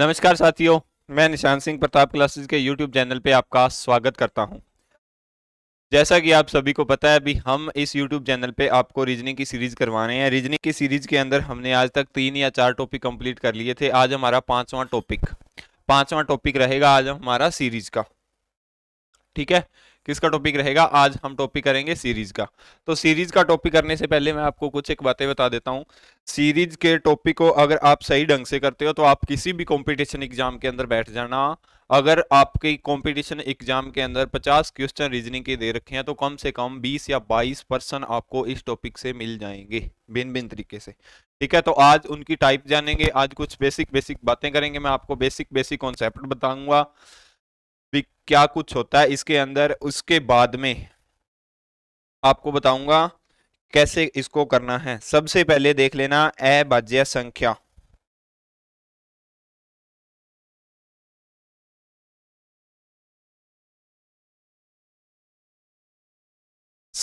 नमस्कार साथियों मैं निशान सिंह प्रताप क्लासेस के यूट्यूब चैनल पे आपका स्वागत करता हूं जैसा कि आप सभी को पता है अभी हम इस यूट्यूब चैनल पे आपको रीजनिंग की सीरीज़ करवाने हैं रीजनिंग की सीरीज़ के अंदर हमने आज तक तीन या चार टॉपिक कंप्लीट कर लिए थे आज हमारा पांचवा टॉपिक पांचवा टॉपिक रहेगा आज हमारा सीरीज़ का ठीक है किसका टॉपिक रहेगा आज हम टॉपिक करेंगे सीरीज का तो सीरीज का टॉपिक करने से पहले मैं आपको कुछ एक बातें बता देता हूँ सीरीज के टॉपिक को अगर आप सही ढंग से करते हो तो आप किसी भी कॉम्पिटिशन एग्जाम के अंदर बैठ जाना अगर आपके कंपटीशन एग्जाम के अंदर 50 क्वेश्चन रीजनिंग के दे रखे हैं तो कम से कम 20 या 22 पर्सन आपको इस टॉपिक से मिल जाएंगे भिन्न भिन्न तरीके से ठीक है तो आज उनकी टाइप जानेंगे आज कुछ बेसिक बेसिक बातें करेंगे मैं आपको बेसिक बेसिक कॉन्सेप्ट बताऊंगा क्या कुछ होता है इसके अंदर उसके बाद में आपको बताऊंगा कैसे इसको करना है सबसे पहले देख लेना अभाज्य संख्या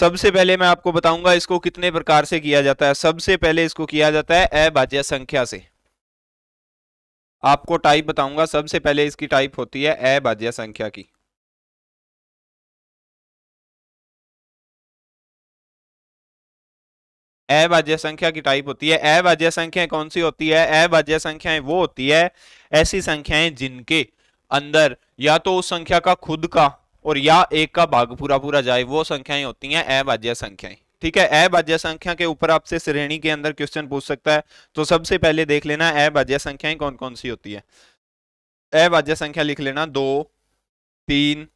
सबसे पहले मैं आपको बताऊंगा इसको कितने प्रकार से किया जाता है सबसे पहले इसको किया जाता है अभाज्य संख्या से आपको टाइप बताऊंगा सबसे पहले इसकी टाइप होती है अभाज्य संख्या की अभाज्य संख्या की टाइप होती है अभाज्य संख्या कौन सी होती है अभाज्य संख्याएं वो होती है ऐसी संख्याएं जिनके अंदर या तो उस संख्या का खुद का और या एक का भाग पूरा पूरा जाए वो संख्याएं होती हैं अभाज्य संख्याएं ठीक है अभाज्य संख्या के ऊपर आपसे श्रेणी के अंदर क्वेश्चन पूछ सकता है तो सबसे पहले देख लेना अभाज्य संख्याएं कौन कौन सी होती है अभाज्य संख्या लिख लेना दो तीन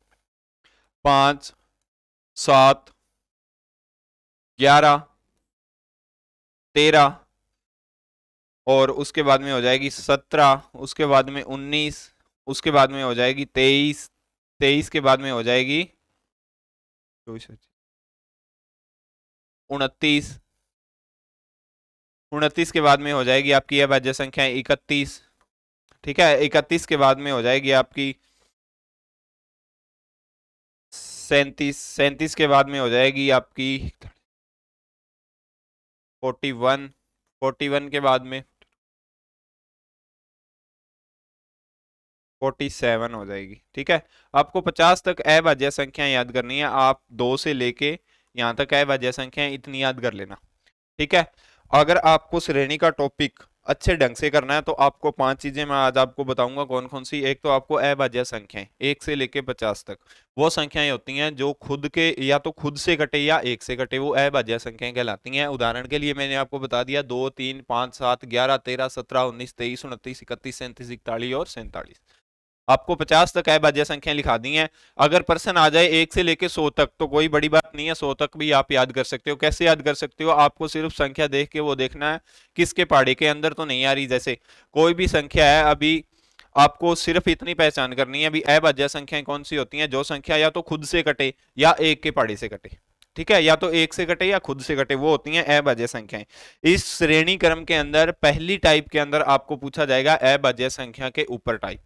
पांच सात ग्यारह तेरह और उसके बाद में हो जाएगी सत्रह उसके बाद में उन्नीस उसके बाद में हो जाएगी तेईस तेईस के बाद में हो जाएगी चौबीस उनतीस उनतीस के बाद में हो जाएगी आपकी यह भाज्य संख्या इकतीस ठीक है इकतीस के बाद में हो जाएगी आपकी सैतीस सैंतीस के बाद में हो जाएगी आपकी फोर्टी वन फोर्टी वन के बाद में फोर्टी सेवन हो जाएगी ठीक है आपको पचास तक अभाज्य संख्या याद करनी है आप दो से लेके यहाँ तक है वजह संख्या इतनी याद कर लेना ठीक है अगर आपको श्रेणी का टॉपिक अच्छे ढंग से करना है तो आपको पांच चीजें मैं आज आपको बताऊंगा कौन कौन सी एक तो आपको अभाज्य संख्याएं एक से लेके पचास तक वो संख्याएं होती हैं जो खुद के या तो खुद से कटे या एक से कटे वो अभाज्य संख्याएं कहलाती हैं उदाहरण के लिए मैंने आपको बता दिया दो तीन पाँच सात ग्यारह तेरह सत्रह उन्नीस तेईस उनतीस इकतीस सैंतीस इकतालीस और सैंतालीस आपको 50 तक है बाज्य संख्याएं लिखा दी हैं अगर पर्सन आ जाए एक से लेके 100 तक तो कोई बड़ी बात नहीं है 100 तक भी आप याद कर सकते हो कैसे याद कर सकते हो आपको सिर्फ संख्या देख के वो देखना है किसके पहाड़े के अंदर तो नहीं आ रही जैसे कोई भी संख्या है अभी आपको सिर्फ इतनी पहचान करनी है अभी अबाज्य संख्याएं कौन सी होती हैं जो संख्या या तो खुद से कटे या एक के पहाड़े से कटे ठीक है या तो एक से कटे या खुद से कटे वो होती हैं अबाज्य संख्याएं इस श्रेणी क्रम के अंदर पहली टाइप के अंदर आपको पूछा जाएगा अबाज्य संख्या के ऊपर टाइप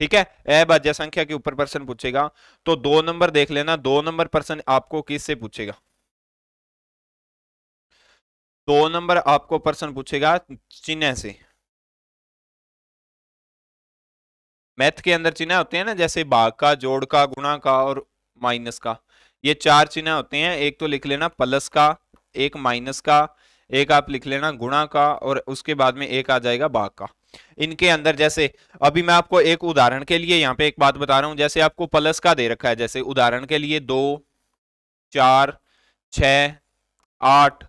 ठीक है अभाज्य संख्या के ऊपर प्रश्न पूछेगा तो दो नंबर देख लेना दो नंबर प्रश्न आपको किस से पूछेगा दो नंबर आपको प्रश्न पूछेगा चिन्ह से मैथ के अंदर चिन्ह होते हैं ना जैसे भाग का जोड़ का गुणा का और माइनस का ये चार चिन्ह होते हैं एक तो लिख लेना प्लस का एक माइनस का एक आप लिख लेना गुणा का और उसके बाद में एक आ जाएगा भाग का इनके अंदर जैसे अभी मैं आपको एक उदाहरण के लिए यहाँ पे एक बात बता रहा हूं जैसे आपको प्लस का दे रखा है जैसे उदाहरण के लिए दो चार छ आठ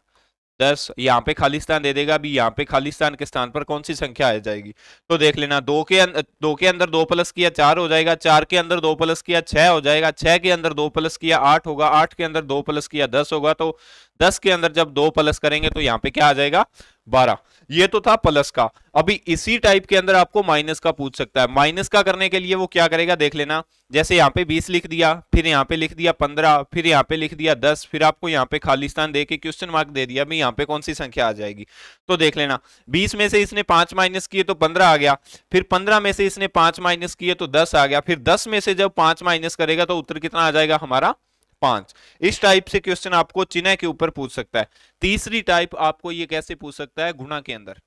दस यहाँ पे खालिस्तान दे देगा अभी यहाँ पे खालिस्तान के स्थान पर कौन सी संख्या आ जाएगी तो देख लेना दो के अंदर दो के अंदर दो प्लस किया चार हो जाएगा चार के अंदर दो प्लस किया छह हो जाएगा छह के अंदर दो प्लस किया आठ होगा आठ के अंदर दो प्लस किया दस होगा तो दस के अंदर जब दो प्लस करेंगे तो यहाँ पे क्या आ जाएगा बारह ये तो था प्लस का अभी इसी टाइप के अंदर आपको माइनस का पूछ सकता है माइनस का करने के लिए वो क्या करेगा देख लेना जैसे यहाँ पे बीस लिख दिया फिर यहाँ पे लिख दिया पंद्रह फिर यहाँ पे लिख दिया दस फिर आपको यहाँ पे खाली स्थान दे के क्वेश्चन मार्क दे दिया भाई यहाँ पे कौन सी संख्या आ जाएगी तो देख लेना बीस में से इसने पांच माइनस किए तो पंद्रह आ गया फिर पंद्रह में से इसने पांच माइनस किए तो दस आ गया फिर दस में से जब पांच माइनस करेगा तो उत्तर कितना आ जाएगा हमारा पांच इस टाइप से क्वेश्चन आपको चिन्ह के ऊपर पूछ सकता है तीसरी टाइप आपको ये कैसे पूछ सकता है गुणा के अंदर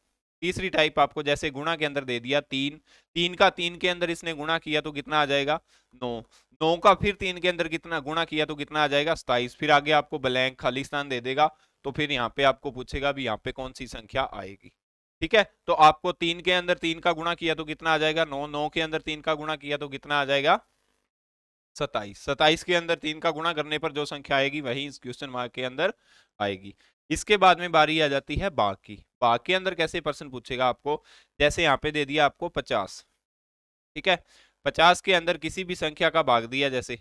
तीसरी टाइप आपको जैसे गुणा के अंदर दे दिया तीन तीन का तीन के अंदर इसने गुणा किया तो कितना आ जाएगा नौ नौ का फिर तीन के अंदर कितना गुणा किया तो कितना आ जाएगा सताइस फिर आगे आपको ब्लैंक खालिस्तान दे देगा तो फिर यहाँ पे आपको पूछेगा भी यहाँ पे कौन सी संख्या आएगी ठीक है तो आपको तीन के अंदर तीन का गुणा किया तो कितना आ जाएगा नौ नौ के अंदर तीन का गुणा किया तो कितना आ जाएगा सताइस सताइस के अंदर तीन का गुणा करने पर जो संख्या आएगी वही इस क्वेश्चन मार्क के अंदर आएगी इसके बाद में बारी आ जाती है बा की बा के अंदर कैसे पर्सन पूछेगा आपको जैसे यहाँ पे दे दिया आपको पचास ठीक है पचास के अंदर किसी भी संख्या का भाग दिया जैसे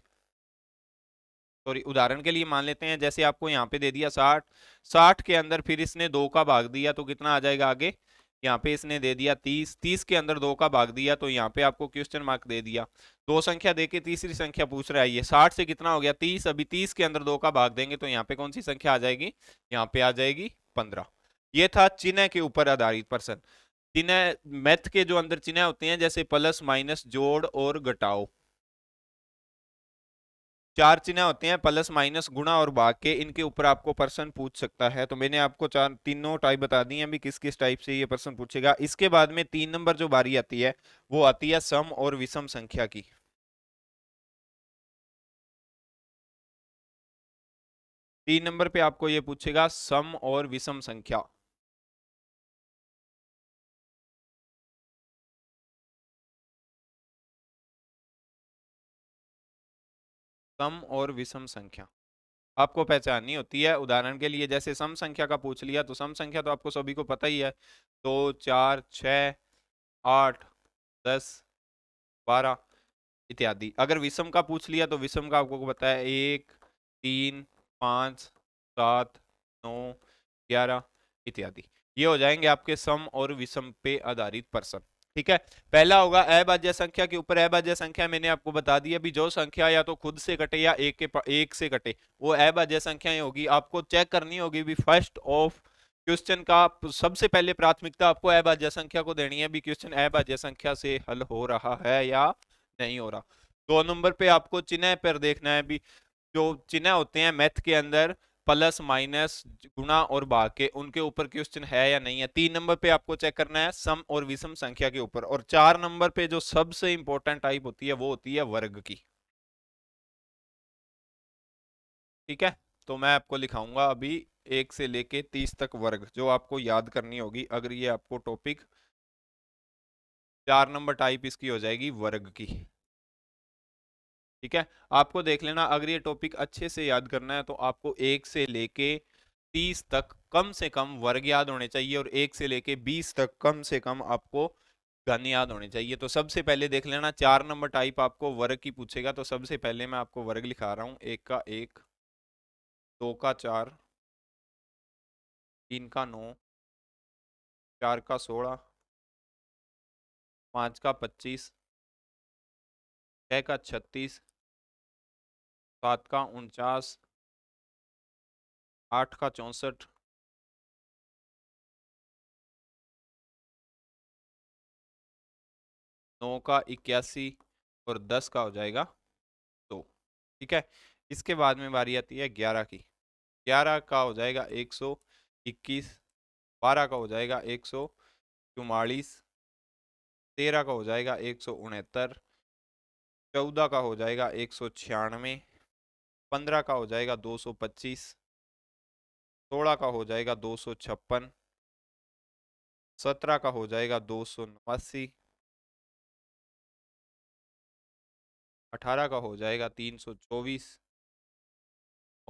सॉरी उदाहरण के लिए मान लेते हैं जैसे आपको यहाँ पे दे दिया साठ साठ के अंदर फिर इसने दो का भाग दिया तो कितना आ जाएगा आगे यहाँ पे इसने दे दिया तीस तीस के अंदर दो का भाग दिया तो यहाँ पे आपको क्वेश्चन मार्क दे दिया दो संख्या दे के तीसरी संख्या पूछ रहा है ये साठ से कितना हो गया तीस अभी तीस के अंदर दो का भाग देंगे तो यहाँ पे कौन सी संख्या आ जाएगी यहाँ पे आ जाएगी पंद्रह ये था चिन्ह के ऊपर आधारित पर्सन चिन्ह मैथ के जो अंदर चिन्ह होते हैं जैसे प्लस माइनस जोड़ और घटाओ चार चिन्ह होते हैं प्लस माइनस गुणा और भाग के इनके ऊपर आपको पर्सन पूछ सकता है तो मैंने आपको चार तीनों टाइप बता दी है अभी किस किस टाइप से ये पर्सन पूछेगा इसके बाद में तीन नंबर जो बारी आती है वो आती है सम और विषम संख्या की तीन नंबर पे आपको ये पूछेगा सम और विषम संख्या सम और विषम संख्या आपको पहचाननी होती है उदाहरण के लिए जैसे सम संख्या का पूछ लिया तो सम संख्या तो आपको सभी को पता ही है दो चार छ आठ दस बारह इत्यादि अगर विषम का पूछ लिया तो विषम का आपको पता है एक तीन पाँच सात नौ ग्यारह इत्यादि ये हो जाएंगे आपके सम और विषम पे आधारित पर्सन ठीक है पहला होगा अभाज्य संख्या के ऊपर अभाज्य संख्या मैंने आपको बता दी अभी जो संख्या या तो खुद से कटे या एक के एक से कटे वो अभाज्य संख्याएं होगी आपको चेक करनी होगी भी फर्स्ट ऑफ क्वेश्चन का सबसे पहले प्राथमिकता आपको अभाज्य संख्या को देनी है भी क्वेश्चन अभाज्य संख्या से हल हो रहा है या नहीं हो रहा दो नंबर पे आपको चिन्ह पर देखना है भी जो चिन्ह होते हैं मैथ के अंदर प्लस माइनस गुणा और भाग के उनके ऊपर क्वेश्चन है या नहीं है तीन नंबर पे आपको चेक करना है सम और विषम संख्या के ऊपर और चार नंबर पे जो सबसे इंपॉर्टेंट टाइप होती है वो होती है वर्ग की ठीक है तो मैं आपको लिखाऊंगा अभी एक से लेके तीस तक वर्ग जो आपको याद करनी होगी अगर ये आपको टॉपिक चार नंबर टाइप इसकी हो जाएगी वर्ग की ठीक है आपको देख लेना अगर ये टॉपिक अच्छे से याद करना है तो आपको एक से लेके तीस तक कम से कम वर्ग याद होने चाहिए और एक से लेके बीस तक कम से कम आपको गन याद होने चाहिए तो सबसे पहले देख लेना चार नंबर टाइप आपको वर्ग की पूछेगा तो सबसे पहले मैं आपको वर्ग लिखा रहा हूँ एक का एक दो का चार तीन का नौ चार का सोलह पाँच का पच्चीस छः का छत्तीस सात का उनचास आठ का चौंसठ नौ का इक्यासी और दस का हो जाएगा दो तो, ठीक है इसके बाद में बारी आती है ग्यारह की ग्यारह का हो जाएगा एक सौ इक्कीस बारह का हो जाएगा एक सौ चौवालीस तेरह का हो जाएगा एक सौ उनहत्तर चौदह का हो जाएगा एक सौ छियानवे पंद्रह का हो जाएगा दो सौ पच्चीस सोलह का हो जाएगा दो सौ छप्पन सत्रह का हो जाएगा दो सौ नवासी अठारह का हो जाएगा तीन सौ चौबीस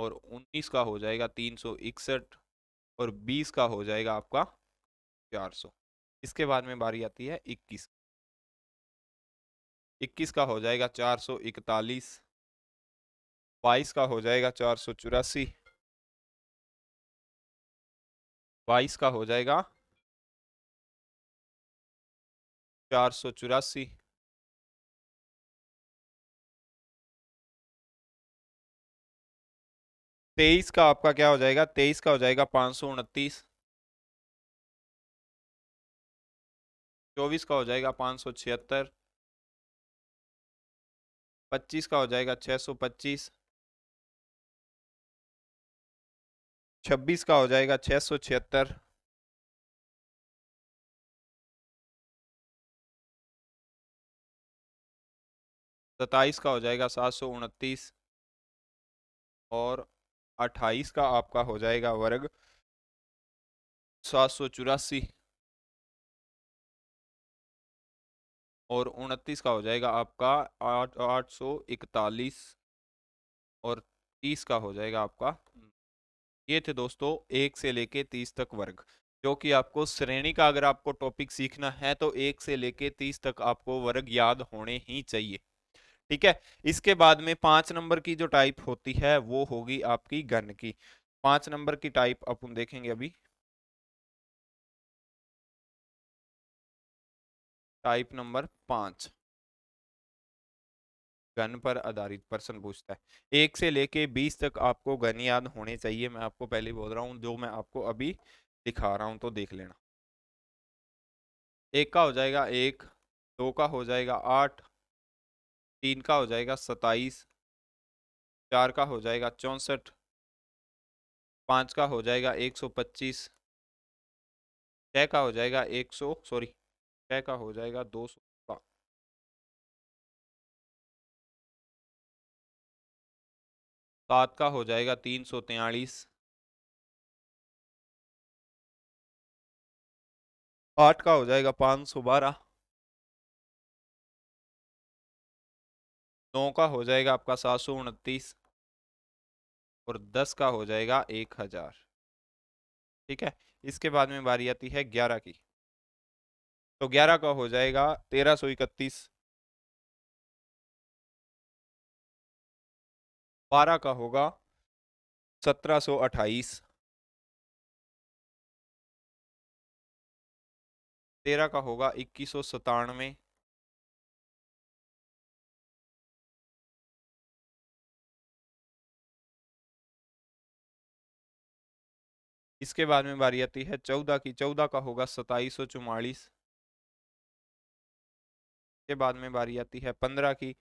और उन्नीस का हो जाएगा तीन सौ इकसठ और बीस का हो जाएगा आपका चार सौ इसके बाद में बारी आती है इक्कीस इक्कीस का हो जाएगा चार सौ इकतालीस बाईस का हो जाएगा चार सौ चौरासी बाईस का हो जाएगा चार सौ चौरासी तेईस का आपका क्या हो जाएगा तेईस का हो जाएगा पाँच सौ उनतीस चौबीस का हो जाएगा पाँच सौ छिहत्तर पच्चीस का हो जाएगा छः सौ पच्चीस छब्बीस का हो जाएगा छः सौ छिहत्तर सताईस का हो जाएगा सात सौ उनतीस और अट्ठाईस का आपका हो जाएगा वर्ग सात सौ चौरासी और उनतीस का हो जाएगा आपका आठ आठ सौ इकतालीस और तीस का हो जाएगा आपका ये थे दोस्तों एक से लेके तीस तक वर्ग जो कि आपको श्रेणी का अगर आपको टॉपिक सीखना है तो एक से लेके तीस तक आपको वर्ग याद होने ही चाहिए ठीक है इसके बाद में पांच नंबर की जो टाइप होती है वो होगी आपकी गण की पांच नंबर की टाइप अपन देखेंगे अभी टाइप नंबर पांच गन पर आधारित पर्सन पूछता है एक से लेके बीस तक आपको गन याद होने चाहिए मैं आपको पहले बोल रहा हूँ जो मैं आपको अभी दिखा रहा हूँ तो देख लेना एक का हो जाएगा एक दो का हो जाएगा आठ तीन का हो जाएगा सताईस चार का हो जाएगा चौंसठ पाँच का हो जाएगा एक सौ पच्चीस छः का हो जाएगा एक सौ सॉरी छः का हो जाएगा दो सौ तो आपका हो जाएगा तीन सौ तेलीस आठ का हो जाएगा पाँच सौ बारह नौ का हो जाएगा आपका सात सौ उनतीस और दस का हो जाएगा एक हजार ठीक है इसके बाद में बारी आती है ग्यारह की तो ग्यारह का हो जाएगा तेरह सौ इकतीस बारह का होगा सत्रह सौ अट्ठाईस तेरह का होगा इक्कीस सौ सतानवे इसके बाद में बारी आती है चौदह की चौदह का होगा सताईस सौ चौवालीस के बाद में बारी आती है पंद्रह की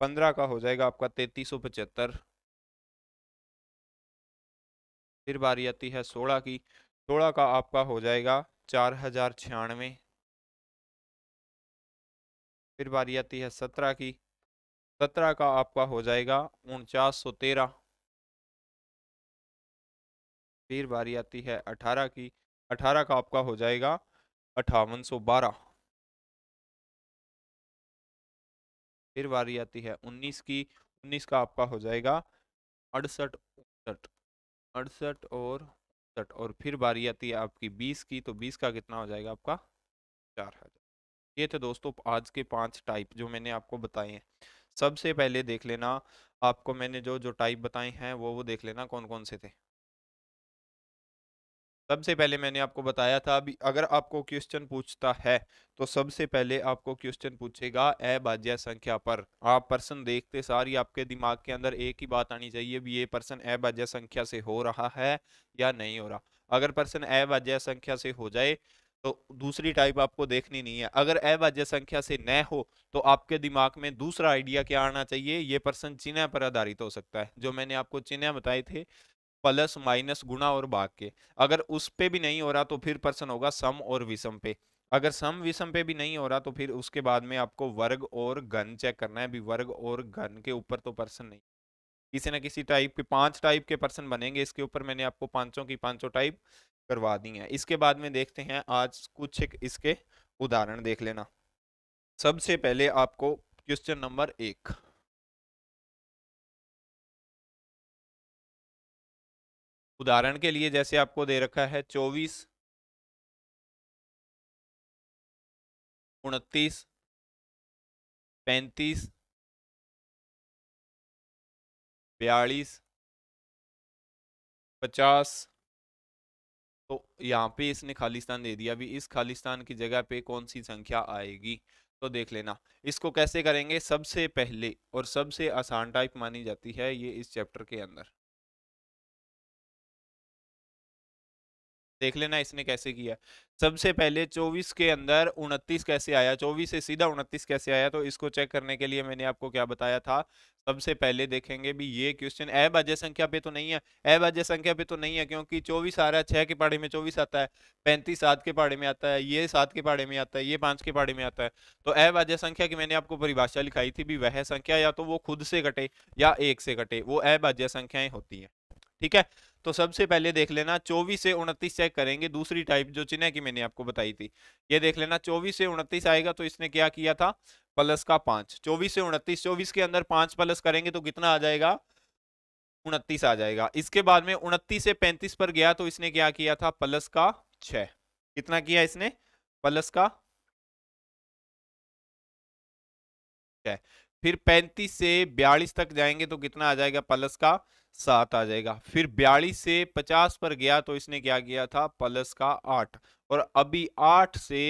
पंद्रह का हो जाएगा आपका तैतीस सौ पचहत्तर फिर बारी आती है सोलह की सोलह का आपका हो जाएगा चार हजार छियानवे फिर बारी आती है सत्रह की सत्रह का आपका हो जाएगा उनचास सौ तेरह फिर बारी आती है अठारह की अठारह का आपका हो जाएगा अठावन सौ बारह फिर बारी आती है उन्नीस की उन्नीस का आपका हो जाएगा अड़सठ उनसठ अड़सठ और अड़सठ और फिर बारी आती है आपकी बीस की तो बीस का कितना हो जाएगा आपका चार हजार ये थे दोस्तों आज के पांच टाइप जो मैंने आपको बताए हैं सबसे पहले देख लेना आपको मैंने जो जो टाइप बताए हैं वो वो देख लेना कौन कौन से थे सबसे पहले मैंने आपको बताया था अभी अगर आपको क्वेश्चन पूछता है तो सबसे पहले आपको क्वेश्चन पूछेगा बाज्य संख्या पर आप पर्सन देखते सारी आपके दिमाग के अंदर एक ही बात आनी चाहिए भी ये पर्सन बाज्य संख्या से हो रहा है या नहीं हो रहा अगर पर्सन बाज्य संख्या से हो जाए तो दूसरी टाइप आपको देखनी नहीं है अगर ए बाज्य संख्या से न हो तो आपके दिमाग में दूसरा आइडिया क्या आना चाहिए ये पर्सन चिन्ह पर आधारित हो सकता है जो मैंने आपको चिन्ह बताए थे प्लस माइनस गुणा और भाग के अगर उस पे भी नहीं हो रहा तो फिर प्रश्न होगा सम और विषम पे अगर सम विषम पे भी नहीं हो रहा तो फिर उसके बाद में आपको वर्ग और घन चेक करना है भी वर्ग और घन के ऊपर तो पर्सन नहीं किसी ना किसी टाइप के पांच टाइप के पर्सन बनेंगे इसके ऊपर मैंने आपको पांचों की पांचों टाइप करवा दी है इसके बाद में देखते हैं आज कुछ एक इसके उदाहरण देख लेना सबसे पहले आपको क्वेश्चन नंबर एक उदाहरण के लिए जैसे आपको दे रखा है चौबीस उनतीस पैंतीस बयालीस पचास तो यहाँ पे इसने खालिस्तान दे दिया अभी इस खालिस्तान की जगह पे कौन सी संख्या आएगी तो देख लेना इसको कैसे करेंगे सबसे पहले और सबसे आसान टाइप मानी जाती है ये इस चैप्टर के अंदर देख लेना इसने कैसे किया सबसे पहले 24 के अंदर 29 कैसे आया 24 से सीधा 29 कैसे आया तो इसको चेक करने के लिए मैंने आपको क्या बताया था सबसे पहले देखेंगे भी ये क्वेश्चन बाज्य संख्या पे तो नहीं है बाज्य संख्या पे तो नहीं है क्योंकि 24 आ रहा है छः के पहाड़े में 24 आता है पैंतीस सात के पहाड़े में आता है ये सात के पहाड़े में आता है ये पाँच के पहाड़े में आता है तो बाज्य संख्या की मैंने आपको परिभाषा लिखाई थी भी वह संख्या या तो वो खुद से कटे या एक से कटे वो बाज्य संख्याएं होती हैं ठीक है तो सबसे पहले देख लेना 24 से 29 चेक करेंगे दूसरी टाइप जो चिन्ह की मैंने आपको बताई थी ये देख लेना 24 से 29 आएगा तो इसने क्या किया था प्लस का पांच 24 से 29 24 के अंदर पांच प्लस करेंगे तो कितना आ जाएगा उनतीस आ जाएगा इसके बाद में उनतीस से पैंतीस पर गया तो इसने क्या किया था प्लस का छ कितना किया इसने प्लस का फिर पैंतीस से बयालीस तक जाएंगे तो कितना आ जाएगा प्लस का सात आ जाएगा फिर बयालीस से पचास पर गया तो इसने क्या किया था प्लस का आठ और अभी आठ से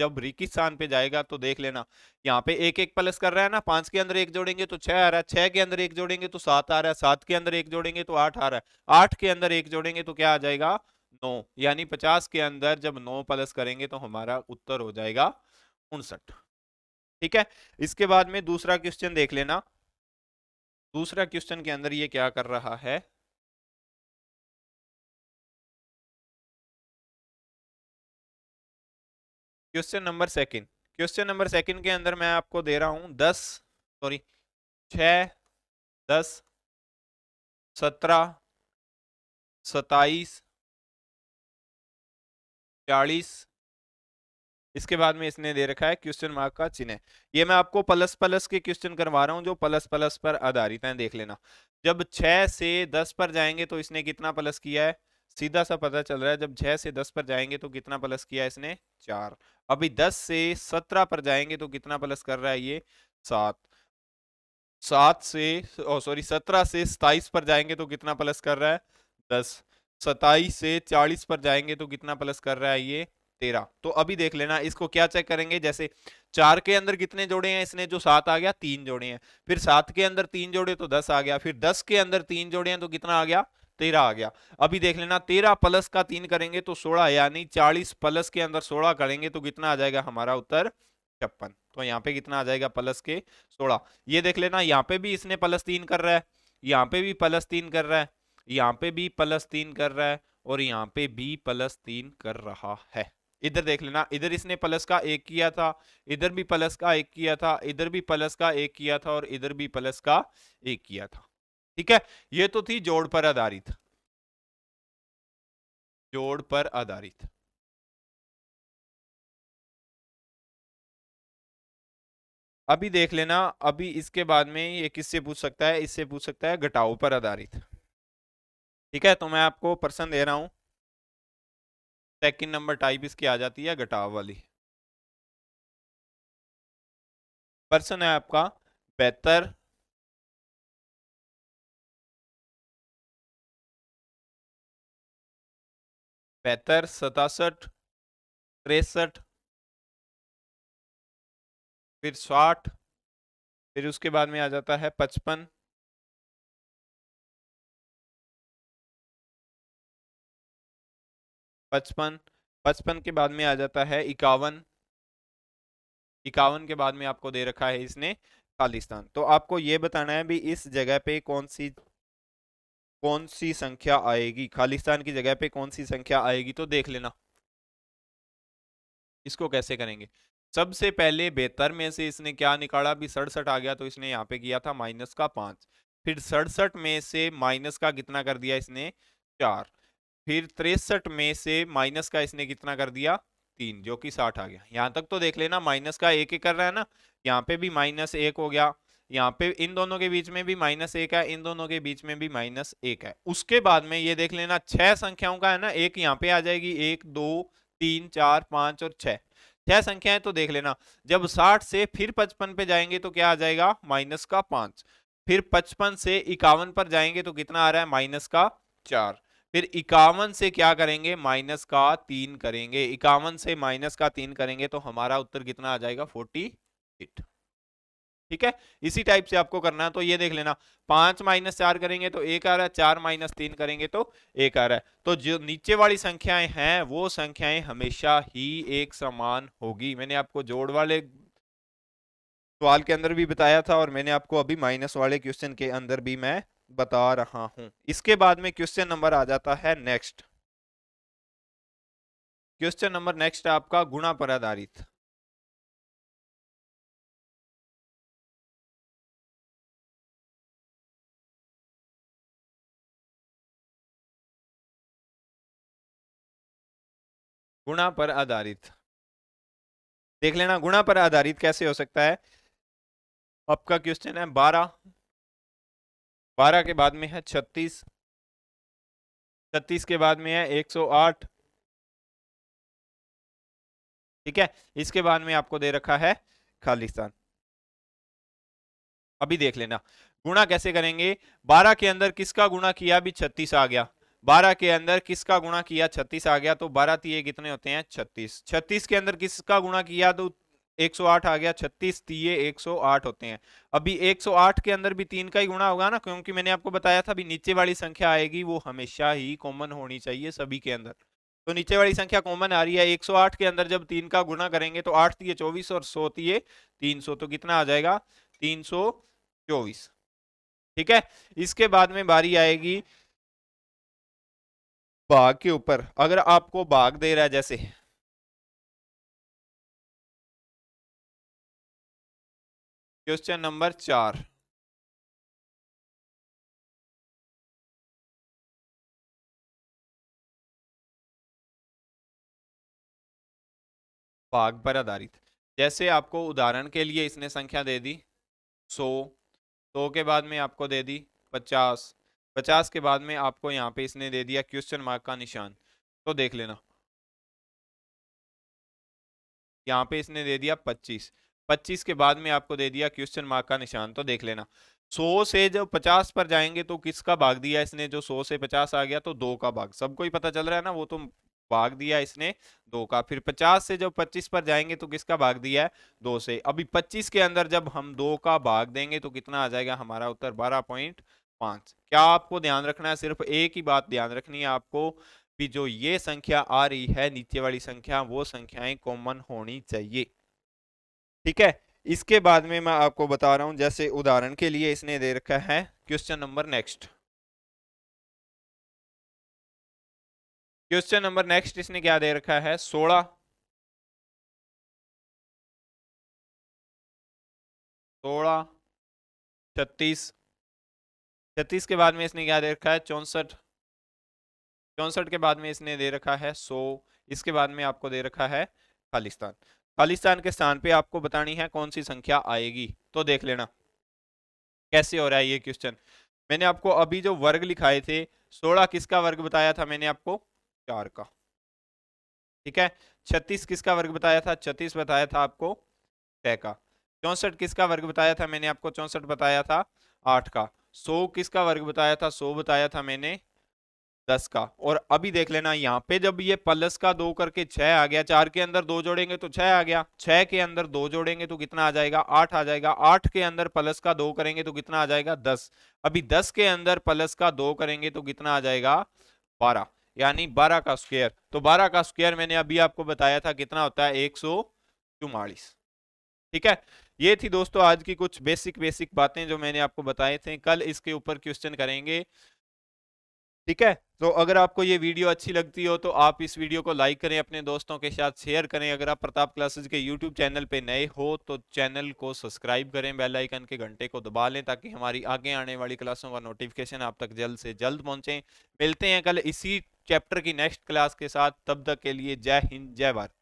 जब स्थान पे जाएगा तो देख लेना यहाँ पे एक एक प्लस कर रहा है ना पांच के अंदर एक जोड़ेंगे तो छह आ रहा है छह के अंदर एक जोड़ेंगे तो सात आ रहा है सात के अंदर एक जोड़ेंगे तो आठ आ रहा है आठ के अंदर एक जोड़ेंगे तो क्या आ जाएगा नौ यानी पचास के अंदर जब नौ प्लस करेंगे तो हमारा उत्तर हो जाएगा उनसठ ठीक है इसके बाद में दूसरा क्वेश्चन देख लेना दूसरा क्वेश्चन के अंदर ये क्या कर रहा है question number second question number second के अंदर मैं आपको दे रहा हूं दस सॉरी छ दस सत्रह सताईस चालीस इसके बाद में इसने दे रखा है क्वेश्चन मार्क का चिन्ह ये मैं आपको प्लस प्लस के क्वेश्चन करवा रहा हूँ जो प्लस प्लस पर आधारित हैं देख लेना जब छः से दस पर जाएंगे तो इसने कितना प्लस किया है सीधा सा पता चल रहा है जब छः से दस पर जाएंगे तो कितना प्लस किया है इसने चार अभी दस से सत्रह पर जाएंगे तो कितना प्लस कर रहा है ये सात सात से सॉरी सत्रह से सताइस पर जाएंगे तो कितना प्लस कर रहा है दस सताइस से चालीस पर जाएंगे तो कितना प्लस कर रहा है ये तेरह तो अभी देख लेना इसको क्या चेक करेंगे जैसे चार के अंदर कितने जोड़े हैं इसने जो सात आ गया तीन जोड़े हैं फिर सात के अंदर तीन जोड़े तो दस आ गया फिर दस के अंदर तीन जोड़े हैं तो कितना आ गया तेरह आ गया अभी देख लेना तेरह प्लस का तीन करेंगे तो सोलह यानी चालीस प्लस के अंदर सोलह करेंगे तो कितना आ जाएगा हमारा उत्तर छप्पन तो यहाँ पे कितना आ जाएगा प्लस के सोलह ये देख लेना यहाँ पे भी इसने प्लस तीन कर रहा है यहाँ पे भी प्लस तीन कर रहा है यहाँ पे भी प्लस तीन कर रहा है और यहाँ पे भी प्लस तीन कर रहा है इधर देख लेना इधर इसने प्लस का एक किया था इधर भी प्लस का एक किया था इधर भी प्लस का एक किया था और इधर भी प्लस का एक किया था ठीक है ये तो थी जोड़ पर आधारित जोड़ पर आधारित अभी देख लेना अभी इसके बाद में ये किससे पूछ सकता है इससे पूछ सकता है घटाओ पर आधारित ठीक है तो मैं आपको प्रश्न दे रहा हूं सेकंड नंबर टाइप इसकी आ जाती है घटाव वाली पर्सन है आपका बेहतर बेहतर सतासठ तिरसठ फिर साठ फिर उसके बाद में आ जाता है पचपन पचपन पचपन के बाद में आ जाता है इक्यावन इक्यावन के बाद में आपको दे रखा है इसने खालिस्तान तो आपको ये बताना है भी इस जगह पे कौन सी कौन सी संख्या आएगी खालिस्तान की जगह पे कौन सी संख्या आएगी तो देख लेना इसको कैसे करेंगे सबसे पहले बेहतर में से इसने क्या निकाला भी सड़सठ आ गया तो इसने यहाँ पे किया था माइनस का पाँच फिर सड़सठ में से माइनस का कितना कर दिया इसने चार फिर तिरसठ में से माइनस का इसने कितना कर दिया तीन जो कि साठ आ गया यहाँ तक तो देख लेना माइनस का एक ही कर रहा है ना यहाँ पे भी माइनस एक हो गया यहाँ पे इन दोनों के बीच में भी माइनस एक है इन दोनों के बीच में भी माइनस एक है उसके बाद में ये देख लेना छह संख्याओं का है ना एक यहाँ पे आ जाएगी एक दो तीन चार पांच और छह छह संख्याएं तो देख लेना जब साठ से फिर पचपन पे जाएंगे तो क्या आ जाएगा माइनस का पांच फिर पचपन से इक्यावन पर जाएंगे तो कितना आ रहा है माइनस का चार फिर इक्यावन से क्या करेंगे माइनस का तीन करेंगे इक्यावन से माइनस का तीन करेंगे तो हमारा उत्तर कितना आ जाएगा फोर्टी एट ठीक है इसी टाइप से आपको करना है तो ये देख लेना पांच माइनस चार करेंगे तो एक आ रहा है चार माइनस तीन करेंगे तो एक आ रहा है तो जो नीचे वाली संख्याएं हैं वो संख्याएं हमेशा ही एक समान होगी मैंने आपको जोड़ वाले सवाल के अंदर भी बताया था और मैंने आपको अभी माइनस वाले क्वेश्चन के अंदर भी मैं बता रहा हूं इसके बाद में क्वेश्चन नंबर आ जाता है नेक्स्ट क्वेश्चन नंबर नेक्स्ट आपका गुणा पर आधारित गुणा पर आधारित देख लेना गुणा पर आधारित कैसे हो सकता है आपका क्वेश्चन है बारह बारह के बाद में है छत्तीस छत्तीस के बाद में है एक सौ आठ ठीक है इसके बाद में आपको दे रखा है खालिस्तान अभी देख लेना गुणा कैसे करेंगे बारह के अंदर किसका गुणा किया भी छत्तीस आ गया बारह के अंदर किसका गुणा किया छत्तीस आ गया तो बारह तीय कितने होते हैं छत्तीस छत्तीस के अंदर किसका गुणा किया तो 108 आ गया 36 तीये 108 होते हैं अभी 108 के अंदर भी तीन का ही गुणा होगा ना क्योंकि मैंने आपको बताया था अभी नीचे वाली संख्या आएगी वो हमेशा ही कॉमन होनी चाहिए सभी के अंदर तो नीचे वाली संख्या कॉमन आ रही है 108 के अंदर जब तीन का गुणा करेंगे तो आठ तीय चौबीस और सौ तीय तीन सौ तो कितना आ जाएगा तीन सौ चौबीस ठीक है इसके बाद में बारी आएगी भाग के ऊपर अगर आपको भाग दे रहा है जैसे क्वेश्चन नंबर चार भाग पर आधारित जैसे आपको उदाहरण के लिए इसने संख्या दे दी सौ सौ के बाद में आपको दे दी पचास पचास के बाद में आपको यहाँ पे इसने दे दिया क्वेश्चन मार्क का निशान तो देख लेना यहाँ पे इसने दे दिया पच्चीस 25 के बाद में आपको दे दिया क्वेश्चन मार्क का निशान तो देख लेना 100 से जब 50 पर जाएंगे तो किसका भाग दिया इसने जो 100 से 50 आ गया तो दो का भाग सबको ही पता चल रहा है ना वो तो भाग दिया इसने दो का फिर 50 से जब 25 पर जाएंगे तो किसका भाग दिया है दो से अभी पच्चीस के अंदर जब हम दो का भाग देंगे तो कितना आ जाएगा हमारा उत्तर बारह पॉइंट क्या आपको ध्यान रखना है सिर्फ एक ही बात ध्यान रखनी है आपको जो ये संख्या आ रही है नीचे वाली संख्या वो संख्याएं कॉमन होनी चाहिए ठीक है इसके बाद में मैं आपको बता रहा हूं जैसे उदाहरण के लिए इसने दे रखा है question number next question number next इसने क्या दे रखा है सोलह सोलह छत्तीस छत्तीस के बाद में इसने क्या दे रखा है चौंसठ चौंसठ के बाद में इसने दे रखा है सौ इसके बाद में आपको दे रखा है खालिस्तान खालिस्तान के स्थान पे आपको बतानी है कौन सी संख्या आएगी तो देख लेना कैसे हो रहा है ये क्वेश्चन मैंने आपको अभी जो वर्ग लिखाए थे सोलह किसका वर्ग बताया था मैंने आपको चार का ठीक है छत्तीस किसका वर्ग बताया था छत्तीस बताया था आपको छह का चौंसठ किसका वर्ग बताया था मैंने आपको चौंसठ बताया था आठ का सौ किसका वर्ग बताया था सौ बताया था मैंने दस का और अभी देख लेना यहाँ पे जब ये प्लस का दो करके छह आ गया चार के अंदर दो जोड़ेंगे तो छह आ गया छह के अंदर दो जोड़ेंगे तो कितना आ जाएगा आठ आ जाएगा आठ के अंदर प्लस का दो करेंगे तो कितना आ जाएगा दस अभी दस के अंदर प्लस का दो करेंगे तो कितना आ जाएगा बारह यानी बारह का स्क्वेयर तो बारह का स्क्वेयर मैंने अभी आपको बताया था कितना होता है एक ठीक है ये थी दोस्तों आज की कुछ बेसिक बेसिक बातें जो मैंने आपको बताए थे कल इसके ऊपर क्वेश्चन करेंगे ठीक है तो अगर आपको ये वीडियो अच्छी लगती हो तो आप इस वीडियो को लाइक करें अपने दोस्तों के साथ शेयर करें अगर आप प्रताप क्लासेस के यूट्यूब चैनल पे नए हो तो चैनल को सब्सक्राइब करें बेल आइकन के घंटे को दबा लें ताकि हमारी आगे आने वाली क्लासों का नोटिफिकेशन आप तक जल्द से जल्द पहुंचे मिलते हैं कल इसी चैप्टर की नेक्स्ट क्लास के साथ तब तक के लिए जय हिंद जय भारत